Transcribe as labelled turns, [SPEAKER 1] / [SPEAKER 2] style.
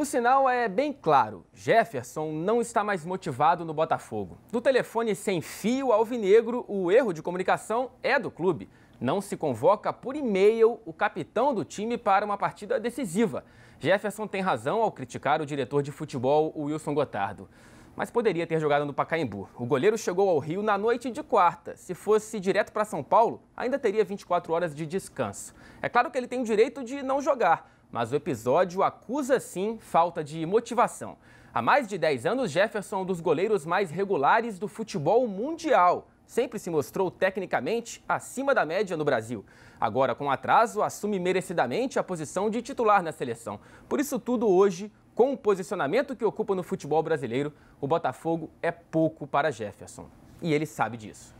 [SPEAKER 1] O sinal é bem claro: Jefferson não está mais motivado no Botafogo. Do telefone sem fio alvinegro, o erro de comunicação é do clube. Não se convoca por e-mail o capitão do time para uma partida decisiva. Jefferson tem razão ao criticar o diretor de futebol, Wilson Gotardo. Mas poderia ter jogado no Pacaembu. O goleiro chegou ao Rio na noite de quarta. Se fosse direto para São Paulo, ainda teria 24 horas de descanso. É claro que ele tem o direito de não jogar, mas o episódio acusa sim falta de motivação. Há mais de 10 anos, Jefferson é um dos goleiros mais regulares do futebol mundial. Sempre se mostrou tecnicamente acima da média no Brasil. Agora, com atraso, assume merecidamente a posição de titular na seleção. Por isso tudo hoje, com o posicionamento que ocupa no futebol brasileiro, o Botafogo é pouco para Jefferson. E ele sabe disso.